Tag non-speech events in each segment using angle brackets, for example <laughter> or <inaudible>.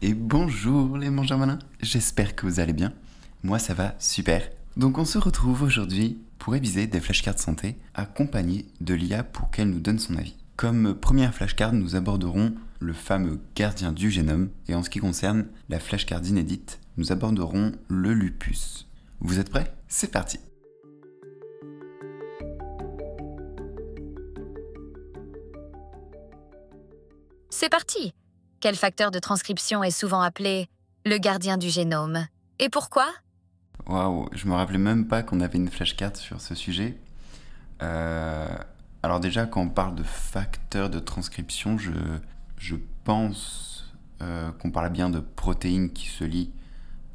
Et bonjour les malins, j'espère que vous allez bien. Moi ça va super. Donc on se retrouve aujourd'hui pour réviser des flashcards santé accompagnés de l'IA pour qu'elle nous donne son avis. Comme première flashcard, nous aborderons le fameux gardien du génome et en ce qui concerne la flashcard inédite, nous aborderons le lupus. Vous êtes prêts C'est parti. C'est parti quel facteur de transcription est souvent appelé le gardien du génome Et pourquoi Waouh, je me rappelais même pas qu'on avait une flashcard sur ce sujet. Euh, alors déjà, quand on parle de facteur de transcription, je, pense euh, qu'on parle bien de protéines qui se lient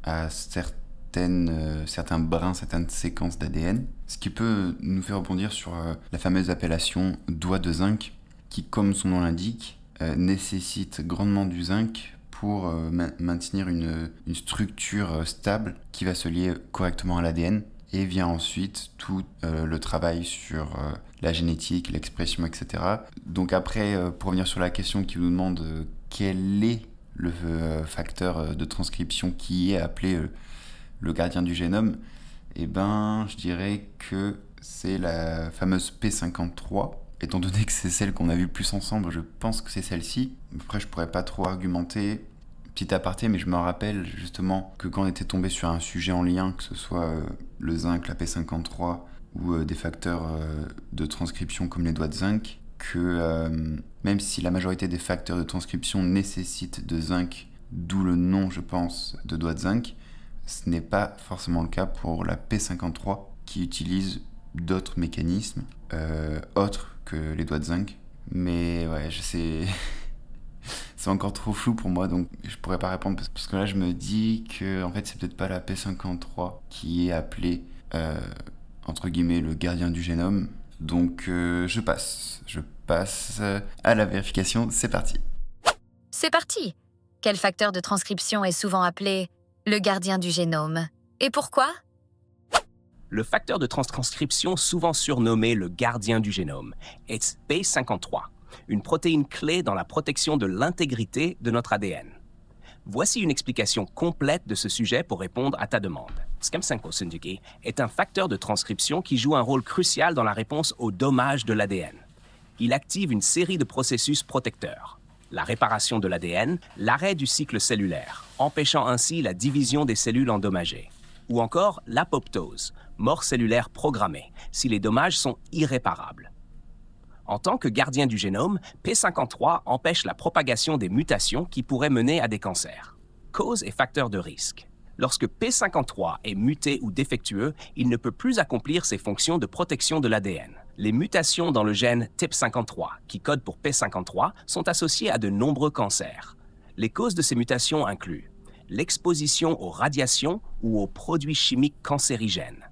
à certaines, euh, certains brins, certaines séquences d'ADN, ce qui peut nous faire rebondir sur la fameuse appellation doigt de zinc, qui, comme son nom l'indique, euh, nécessite grandement du zinc pour euh, maintenir une, structure euh, stable qui va se lier correctement à l'ADN et vient ensuite tout le travail sur la génétique, l'expression, etc. Donc après, pour revenir sur la question qui nous demande quel est le facteur de transcription qui est appelé le gardien du génome, eh ben, je dirais que c'est la fameuse P53 Étant donné que c'est celle qu'on a vue le plus ensemble, je pense que c'est celle-ci. Après, je pourrais pas trop argumenter. Petit aparté, mais je me rappelle justement que quand on était tombé sur un sujet en lien, que ce soit euh, le zinc, la P53 ou euh, des facteurs euh, de transcription comme les doigts de zinc, que même si la majorité des facteurs de transcription nécessitent de zinc, d'où le nom, je pense, de doigts de zinc, ce n'est pas forcément le cas pour la P53 qui utilise d'autres mécanismes, autres que les doigts de zinc. Mais ouais, je sais. <laughs> c'est encore trop flou pour moi, donc je pourrais pas répondre parce que là je me dis que en fait c'est peut-être pas la P53 qui est appelée euh, entre guillemets le gardien du génome. Donc euh, je passe, je passe à la vérification. C'est parti. C'est parti. Quel facteur de transcription est souvent appelé le gardien du génome Et pourquoi le facteur de transcription souvent surnommé le gardien du génome est P53, une protéine clé dans la protection de l'intégrité de notre ADN. Voici une explication complète de ce sujet pour répondre à ta demande. SCAM5 est un facteur de transcription qui joue un rôle crucial dans la réponse aux dommages de l'ADN. Il active une série de processus protecteurs. La réparation de l'ADN, l'arrêt du cycle cellulaire, empêchant ainsi la division des cellules endommagées. Ou encore l'apoptose, mort cellulaire programmée, si les dommages sont irréparables. En tant que gardien du génome, P53 empêche la propagation des mutations qui pourraient mener à des cancers. Causes et facteurs de risque. Lorsque P53 est muté ou défectueux, il ne peut plus accomplir ses fonctions de protection de l'ADN. Les mutations dans le gène tep 53 qui code pour P53, sont associées à de nombreux cancers. Les causes de ces mutations incluent l'exposition aux radiations ou aux produits chimiques cancérigènes,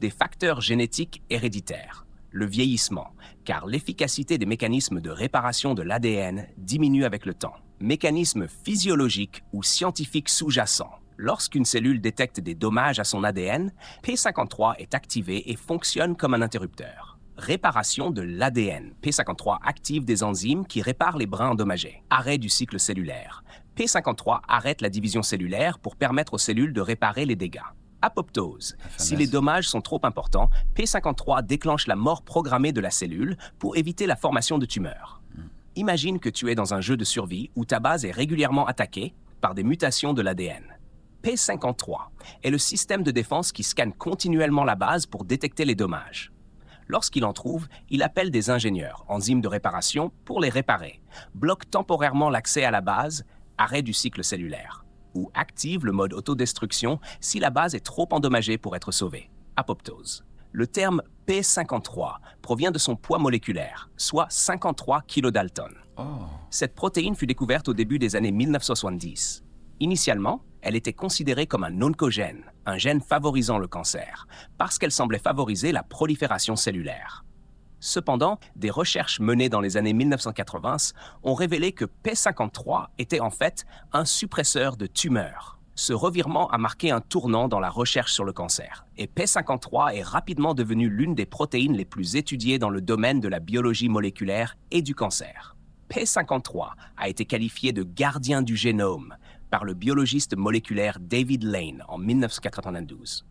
des facteurs génétiques héréditaires, le vieillissement, car l'efficacité des mécanismes de réparation de l'ADN diminue avec le temps, mécanismes physiologiques ou scientifiques sous-jacents. Lorsqu'une cellule détecte des dommages à son ADN, P53 est activé et fonctionne comme un interrupteur. Réparation de l'ADN. P53 active des enzymes qui réparent les brins endommagés. Arrêt du cycle cellulaire. P53 arrête la division cellulaire pour permettre aux cellules de réparer les dégâts apoptose. Si les dommages sont trop importants, P53 déclenche la mort programmée de la cellule pour éviter la formation de tumeurs. Hmm. Imagine que tu es dans un jeu de survie où ta base est régulièrement attaquée par des mutations de l'ADN. P53 est le système de défense qui scanne continuellement la base pour détecter les dommages. Lorsqu'il en trouve, il appelle des ingénieurs, enzymes de réparation, pour les réparer, bloque temporairement l'accès à la base, arrêt du cycle cellulaire ou active le mode autodestruction si la base est trop endommagée pour être sauvée. Apoptose. Le terme P53 provient de son poids moléculaire, soit 53 kg Cette protéine fut découverte au début des années 1970. Initialement, elle était considérée comme un oncogène, un gène favorisant le cancer, parce qu'elle semblait favoriser la prolifération cellulaire. Cependant, des recherches menées dans les années 1980 ont révélé que P53 était en fait un suppresseur de tumeurs. Ce revirement a marqué un tournant dans la recherche sur le cancer, et P53 est rapidement devenu l'une des protéines les plus étudiées dans le domaine de la biologie moléculaire et du cancer. P53 a été qualifié de gardien du génome par le biologiste moléculaire David Lane en 1992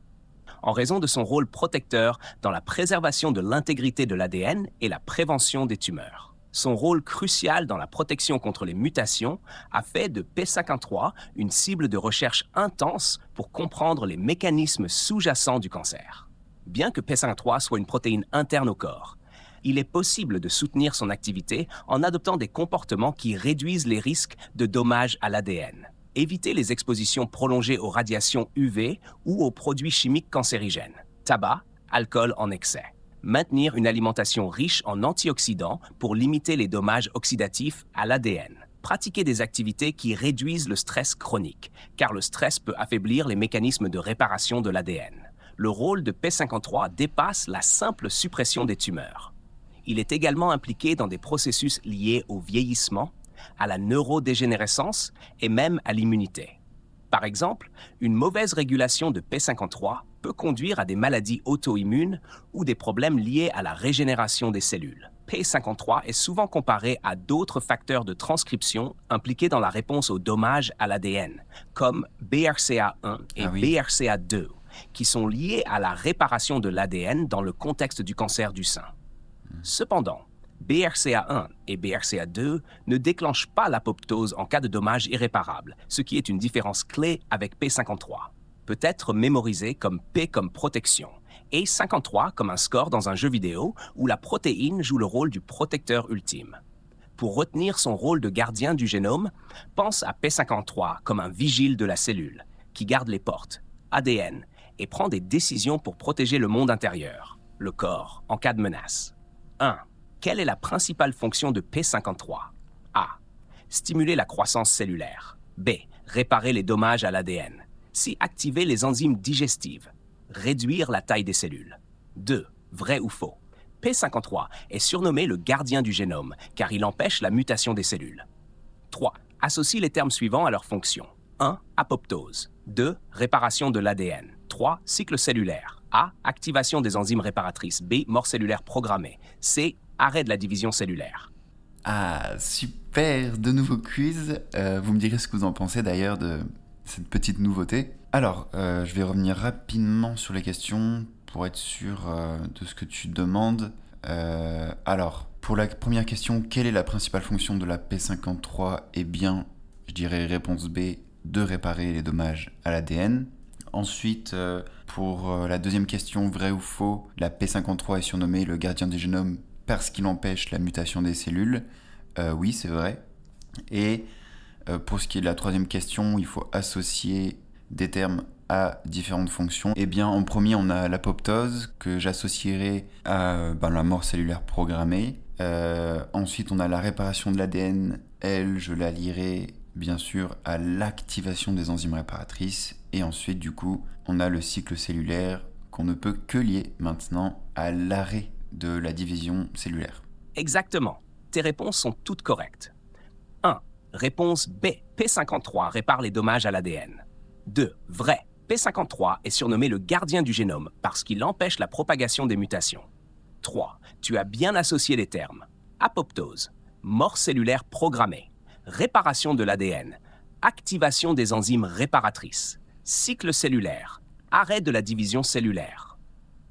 en raison de son rôle protecteur dans la préservation de l'intégrité de l'ADN et la prévention des tumeurs. Son rôle crucial dans la protection contre les mutations a fait de P53 une cible de recherche intense pour comprendre les mécanismes sous-jacents du cancer. Bien que P53 soit une protéine interne au corps, il est possible de soutenir son activité en adoptant des comportements qui réduisent les risques de dommages à l'ADN éviter les expositions prolongées aux radiations UV ou aux produits chimiques cancérigènes, tabac, alcool en excès. Maintenir une alimentation riche en antioxydants pour limiter les dommages oxydatifs à l'ADN. Pratiquer des activités qui réduisent le stress chronique, car le stress peut affaiblir les mécanismes de réparation de l'ADN. Le rôle de P53 dépasse la simple suppression des tumeurs. Il est également impliqué dans des processus liés au vieillissement à la neurodégénérescence et même à l'immunité. Par exemple, une mauvaise régulation de P53 peut conduire à des maladies auto-immunes ou des problèmes liés à la régénération des cellules. P53 est souvent comparé à d'autres facteurs de transcription impliqués dans la réponse aux dommages à l'ADN, comme BRCA1 et ah BRCA2, qui sont liés à la réparation de l'ADN dans le contexte du cancer du sein. Hmm. Cependant, BRCA1 et BRCA2 ne déclenchent pas l'apoptose en cas de dommage irréparable, ce qui est une différence clé avec P53. Peut être mémorisé comme P comme protection et 53 comme un score dans un jeu vidéo où la protéine joue le rôle du protecteur ultime. Pour retenir son rôle de gardien du génome, pense à P53 comme un vigile de la cellule qui garde les portes, ADN, et prend des décisions pour protéger le monde intérieur, le corps, en cas de menace. 1. Quelle est la principale fonction de P53 A. Stimuler la croissance cellulaire. B. Réparer les dommages à l'ADN. C. Activer les enzymes digestives. Réduire la taille des cellules. 2. Vrai ou faux P53 est surnommé le gardien du génome car il empêche la mutation des cellules. 3. Associe les termes suivants à leurs fonctions. 1. Apoptose. 2. Réparation de l'ADN. 3. Cycle cellulaire. A. Activation des enzymes réparatrices. B. Mort cellulaire programmée. C arrêt de la division cellulaire. Ah, super, de nouveaux quiz. Euh, vous me direz ce que vous en pensez d'ailleurs de cette petite nouveauté. Alors, euh, je vais revenir rapidement sur les questions pour être sûr euh, de ce que tu demandes. alors, pour la première question, quelle est la principale fonction de la P53 Eh bien, je dirais réponse B, de réparer les dommages à l'ADN. Ensuite, pour la deuxième question, vrai ou faux, la P53 est surnommée le gardien du génome parce qu'il empêche la mutation des cellules. Euh, oui, c'est vrai. Et euh, pour ce qui est de la troisième question, il faut associer des termes à différentes fonctions. eh bien, en premier, on a l'apoptose que j'associerai à ben, la mort cellulaire programmée. Euh, ensuite, on a la réparation de l'ADN. Elle, je la lierai bien sûr à l'activation des enzymes réparatrices. Et ensuite, du coup, on a le cycle cellulaire qu'on ne peut que lier maintenant à l'arrêt de la division cellulaire. Exactement. Tes réponses sont toutes correctes. 1. Réponse B. P53 répare les dommages à l'ADN. 2. Vrai. P53 est surnommé le gardien du génome parce qu'il empêche la propagation des mutations. 3. Tu as bien associé les termes. Apoptose, mort cellulaire programmée, réparation de l'ADN, activation des enzymes réparatrices, cycle cellulaire, arrêt de la division cellulaire.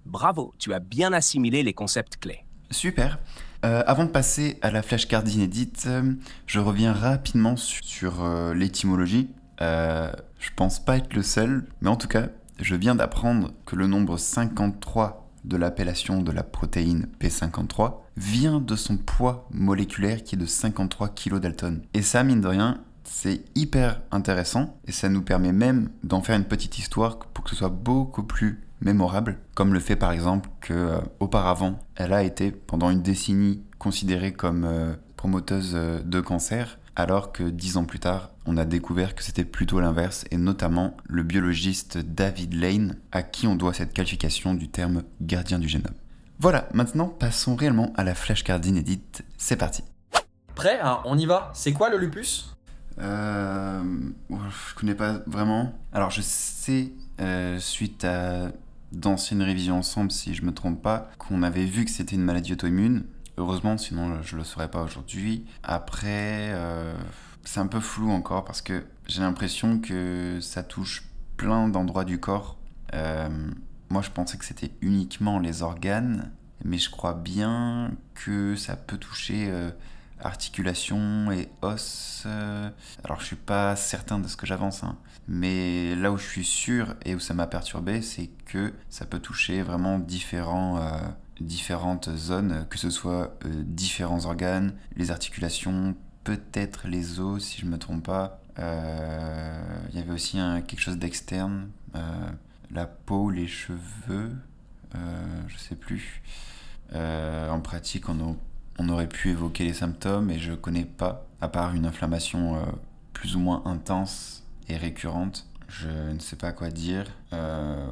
Bravo, tu as bien assimilé les concepts clés. Super. Euh, avant de passer à la flashcard inédite, euh, je reviens rapidement sur euh, l'étymologie. je pense pas être le seul, mais en tout cas, je viens d'apprendre que le nombre 53 de l'appellation de la protéine P53 vient de son poids moléculaire qui est de 53 kg Et ça, mine de rien, c'est hyper intéressant et ça nous permet même d'en faire une petite histoire pour que ce soit beaucoup plus mémorable comme le fait par exemple que euh, auparavant, elle a été pendant une décennie considérée comme euh, promoteuse euh, de cancer, alors que dix ans plus tard, on a découvert que c'était plutôt l'inverse, et notamment le biologiste David Lane, à qui on doit cette qualification du terme gardien du génome. Voilà, maintenant passons réellement à la flashcard inédite, c'est parti. Prêt ah, On y va C'est quoi le lupus euh, Je connais pas vraiment. Alors je sais, suite à d'anciennes révisions ensemble, si je me trompe pas, qu'on avait vu que c'était une maladie auto-immune. Heureusement, sinon je le saurais pas aujourd'hui. Après, euh, c'est un peu flou encore parce que j'ai l'impression que ça touche plein d'endroits du corps. Euh, moi, je pensais que c'était uniquement les organes, mais je crois bien que ça peut toucher euh, articulation et os. Euh, alors je suis pas certain de ce que j'avance, hein. mais là où je suis sûr et où ça m'a perturbé, c'est que ça peut toucher vraiment différents, euh, différentes zones, que ce soit euh, différents organes, les articulations, peut-être les os si je me trompe pas. Il y avait aussi un, quelque chose d'externe, la peau, les cheveux, je sais plus. en pratique, on a on aurait pu évoquer les symptômes et je connais pas, à part une inflammation euh, plus ou moins intense et récurrente. Je ne sais pas quoi dire. Euh,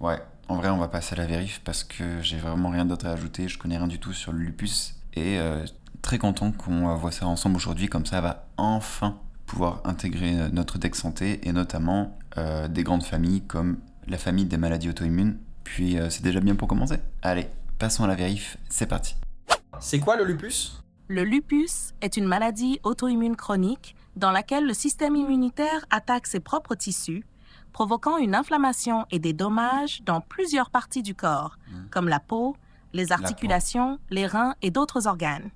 ouais, en vrai, on va passer à la vérif parce que j'ai vraiment rien d'autre à ajouter. Je connais rien du tout sur le lupus et euh, très content qu'on voit ça ensemble aujourd'hui. Comme ça, va enfin pouvoir intégrer notre deck santé et notamment des grandes familles comme la famille des maladies auto-immunes. Puis c'est déjà bien pour commencer. Allez, passons à la vérif. C'est parti. C'est quoi le lupus Le lupus est une maladie auto-immune chronique dans laquelle le système immunitaire attaque ses propres tissus, provoquant une inflammation et des dommages dans plusieurs parties du corps, hmm. comme la peau, les articulations, les reins et d'autres organes.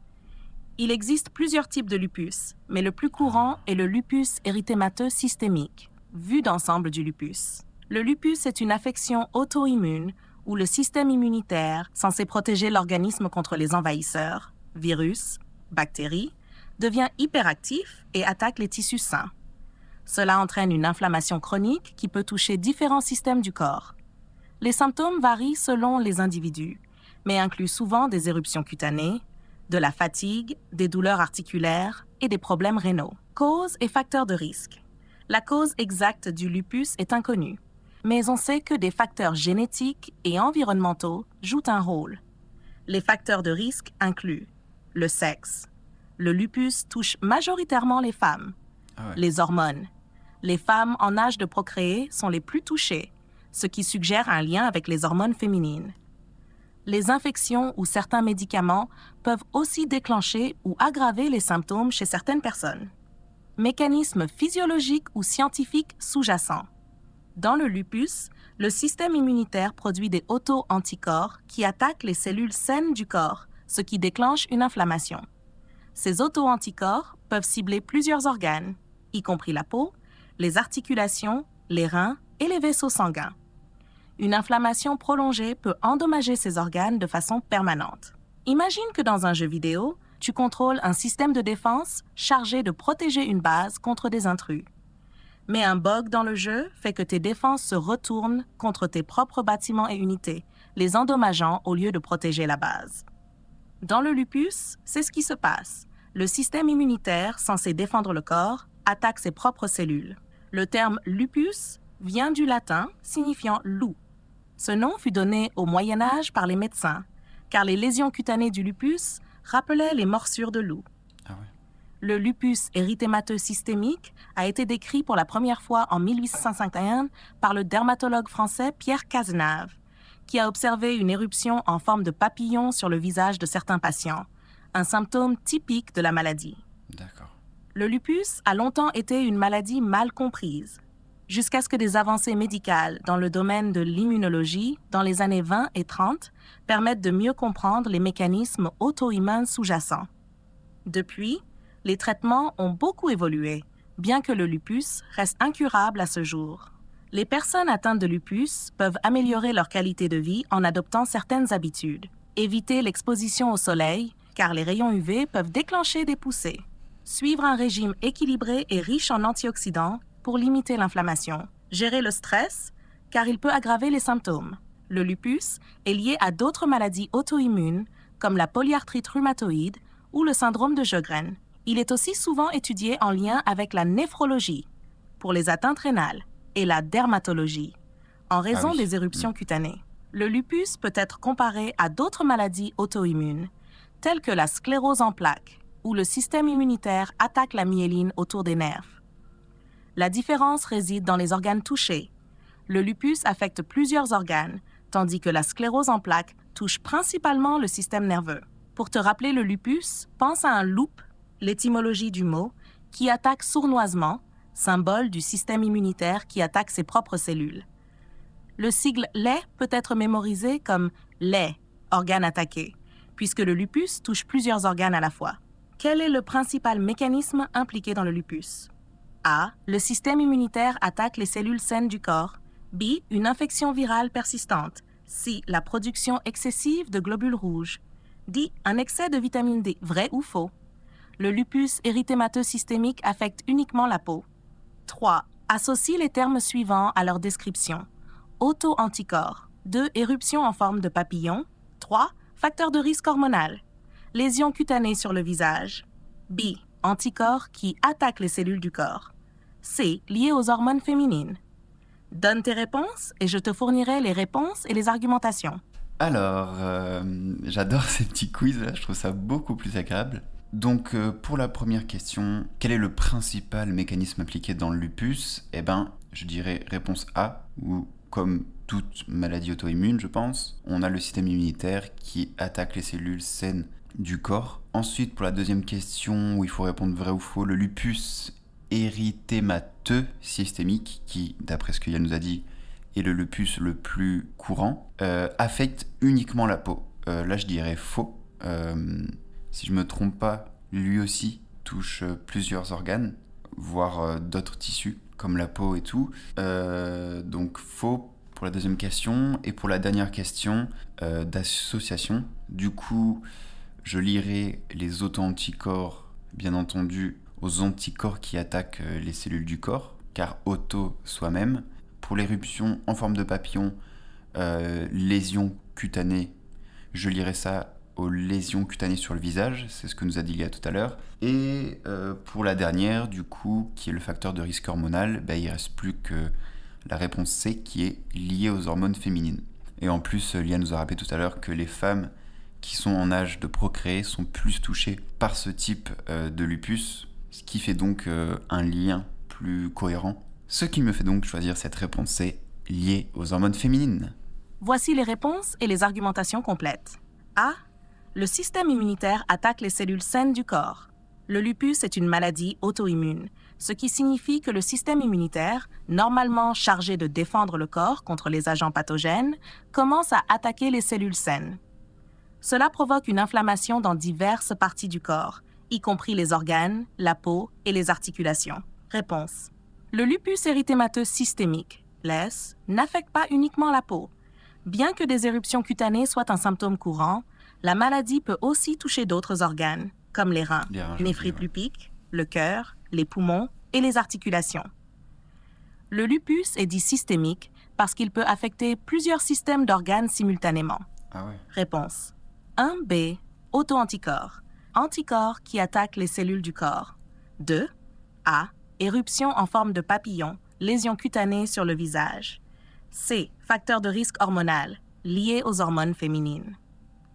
Il existe plusieurs types de lupus, mais le plus courant ah. est le lupus érythémateux systémique, vu d'ensemble du lupus. Le lupus est une affection auto-immune où le système immunitaire, censé protéger l'organisme contre les envahisseurs, virus, bactéries, devient hyperactif et attaque les tissus sains. Cela entraîne une inflammation chronique qui peut toucher différents systèmes du corps. Les symptômes varient selon les individus, mais incluent souvent des éruptions cutanées, de la fatigue, des douleurs articulaires et des problèmes rénaux. Cause et facteurs de risque. La cause exacte du lupus est inconnue. Mais on sait que des facteurs génétiques et environnementaux jouent un rôle. Les facteurs de risque incluent le sexe. Le lupus touche majoritairement les femmes. Ah les hormones. Les femmes en âge de procréer sont les plus touchées, ce qui suggère un lien avec les hormones féminines. Les infections ou certains médicaments peuvent aussi déclencher ou aggraver les symptômes chez certaines personnes. Mécanismes physiologiques ou scientifiques sous-jacents. Dans le lupus, le système immunitaire produit des auto-anticorps qui attaquent les cellules saines du corps, ce qui déclenche une inflammation. Ces auto-anticorps peuvent cibler plusieurs organes, y compris la peau, les articulations, les reins et les vaisseaux sanguins. Une inflammation prolongée peut endommager ces organes de façon permanente. Imagine que dans un jeu vidéo, tu contrôles un système de défense chargé de protéger une base contre des intrus. Mais un bug dans le jeu fait que tes défenses se retournent contre tes propres bâtiments et unités, les endommageant au lieu de protéger la base. Dans le lupus, c'est ce qui se passe. Le système immunitaire, censé défendre le corps, attaque ses propres cellules. Le terme lupus vient du latin signifiant loup. Ce nom fut donné au Moyen Âge par les médecins, car les lésions cutanées du lupus rappelaient les morsures de loup. Ah le lupus érythémateux systémique a été décrit pour la première fois en 1851 par le dermatologue français Pierre Cazenave, qui a observé une éruption en forme de papillon sur le visage de certains patients, un symptôme typique de la maladie. D'accord. Le lupus a longtemps été une maladie mal comprise, jusqu'à ce que des avancées médicales dans le domaine de l'immunologie dans les années 20 et 30 permettent de mieux comprendre les mécanismes auto immuns sous-jacents. Depuis, les traitements ont beaucoup évolué, bien que le lupus reste incurable à ce jour. Les personnes atteintes de lupus peuvent améliorer leur qualité de vie en adoptant certaines habitudes. Éviter l'exposition au soleil, car les rayons UV peuvent déclencher des poussées. Suivre un régime équilibré et riche en antioxydants pour limiter l'inflammation. Gérer le stress, car il peut aggraver les symptômes. Le lupus est lié à d'autres maladies auto-immunes, comme la polyarthrite rhumatoïde ou le syndrome de Sjögren. Il est aussi souvent étudié en lien avec la néphrologie pour les atteintes rénales et la dermatologie en raison ah des éruptions mm. cutanées. Le lupus peut être comparé à d'autres maladies auto-immunes telles que la sclérose en plaques où le système immunitaire attaque la myéline autour des nerfs. La différence réside dans les organes touchés. Le lupus affecte plusieurs organes, tandis que la sclérose en plaques touche principalement le système nerveux. Pour te rappeler le lupus, pense à un loup l'étymologie du mot, qui attaque sournoisement, symbole du système immunitaire qui attaque ses propres cellules. Le sigle lait peut être mémorisé comme lait, organe attaqué, puisque le lupus touche plusieurs organes à la fois. Quel est le principal mécanisme impliqué dans le lupus A. Le système immunitaire attaque les cellules saines du corps. B. Une infection virale persistante. C. La production excessive de globules rouges. D. Un excès de vitamine D, vrai ou faux le lupus érythémateux systémique affecte uniquement la peau. 3. Associe les termes suivants à leur description. Auto-anticorps. 2. Éruption en forme de papillon. 3. Facteur de risque hormonal. Lésion cutanée sur le visage. B. Anticorps qui attaquent les cellules du corps. C. Lié aux hormones féminines. Donne tes réponses et je te fournirai les réponses et les argumentations. Alors, euh, j'adore <laughs> ces petits quiz je trouve ça beaucoup plus agréable. Donc euh, pour la première question, quel est le principal mécanisme appliqué dans le lupus Eh ben, je dirais réponse A, ou comme toute maladie auto-immune, je pense, on a le système immunitaire qui attaque les cellules saines du corps. Ensuite, pour la deuxième question, où il faut répondre vrai ou faux, le lupus érythémateux systémique, qui, d'après ce que Yann nous a dit, est le lupus le plus courant, euh, affecte uniquement la peau. Euh, là, je dirais faux si je me trompe pas, lui aussi touche euh, plusieurs organes, voire euh, d'autres tissus, comme la peau et tout. Euh, donc faux pour la deuxième question. Et pour la dernière question d'association, du coup, je lirai les auto-anticorps, bien entendu, aux anticorps qui attaquent les cellules du corps, car auto soi-même. Pour l'éruption en forme de papillon, lésion cutanée, je lirai ça aux lésions cutanées sur le visage, c'est ce que nous a dit Lia tout à l'heure. Et euh, pour la dernière, du coup, qui est le facteur de risque hormonal, bah, il ne reste plus que la réponse C qui est liée aux hormones féminines. Et en plus, Lia nous a rappelé tout à l'heure que les femmes qui sont en âge de procréer sont plus touchées par ce type euh, de lupus, ce qui fait donc euh, un lien plus cohérent. Ce qui me fait donc choisir cette réponse C liée aux hormones féminines. Voici les réponses et les argumentations complètes. A le système immunitaire attaque les cellules saines du corps. Le lupus est une maladie auto-immune, ce qui signifie que le système immunitaire, normalement chargé de défendre le corps contre les agents pathogènes, commence à attaquer les cellules saines. Cela provoque une inflammation dans diverses parties du corps, y compris les organes, la peau et les articulations. Réponse. Le lupus érythémateux systémique, l'ES, n'affecte pas uniquement la peau. Bien que des éruptions cutanées soient un symptôme courant, la maladie peut aussi toucher d'autres organes, comme les reins, les frites lupiques, le cœur, les poumons et les articulations. Le lupus est dit systémique parce qu'il peut affecter plusieurs systèmes d'organes simultanément. Ah Réponse 1B, auto anticorps qui attaquent les cellules du corps. 2. A, éruption en forme de papillon, lésion cutanée sur le visage. C, facteur de risque hormonal, lié aux hormones féminines.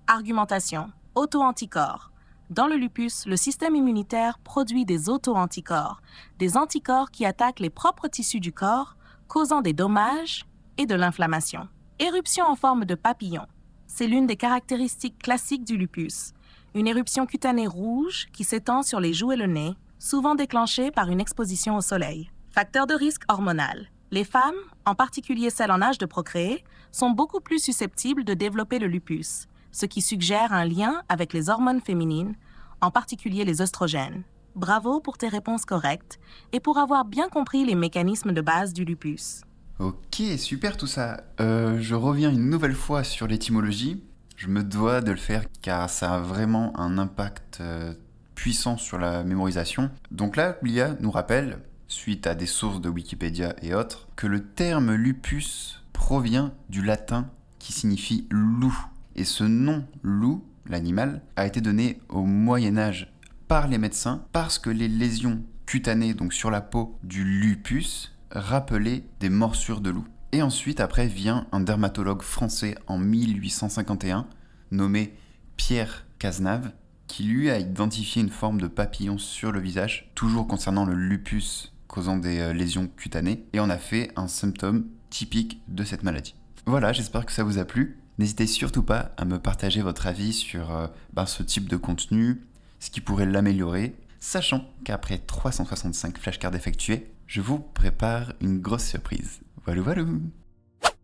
Argumentation. Auto-anticorps. Dans le lupus, le système immunitaire produit des auto-anticorps, des anticorps qui attaquent les propres tissus du corps, causant des dommages et de l'inflammation. Éruption en forme de papillon. C'est l'une des caractéristiques classiques du lupus. Une éruption cutanée rouge qui s'étend sur les joues et le nez, souvent déclenchée par une exposition au soleil. Facteur de risque hormonal. Les femmes, en particulier celles en âge de procréer, sont beaucoup plus susceptibles de développer le lupus ce qui suggère un lien avec les hormones féminines, en particulier les oestrogènes. Bravo pour tes réponses correctes et pour avoir bien compris les mécanismes de base du lupus. Ok, super tout ça. Euh, je reviens une nouvelle fois sur l'étymologie. Je me dois de le faire car ça a vraiment un impact euh, puissant sur la mémorisation. Donc là, l'IA nous rappelle, suite à des sources de Wikipédia et autres, que le terme lupus provient du latin qui signifie loup et ce nom loup, l'animal, a été donné au Moyen Âge par les médecins parce que les lésions cutanées, donc sur la peau du lupus, rappelaient des morsures de loup. Et ensuite, après, vient un dermatologue français en 1851, nommé Pierre Cazenave, qui lui a identifié une forme de papillon sur le visage, toujours concernant le lupus causant des euh, lésions cutanées, et on a fait un symptôme typique de cette maladie. Voilà, j'espère que ça vous a plu. N'hésitez surtout pas à me partager votre avis sur euh, ben, ce type de contenu, ce qui pourrait l'améliorer, sachant qu'après 365 flashcards effectués, je vous prépare une grosse surprise. Voilà, voilà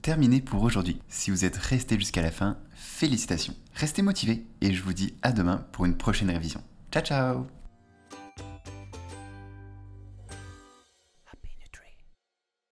Terminé pour aujourd'hui. Si vous êtes resté jusqu'à la fin, félicitations. Restez motivés et je vous dis à demain pour une prochaine révision. Ciao ciao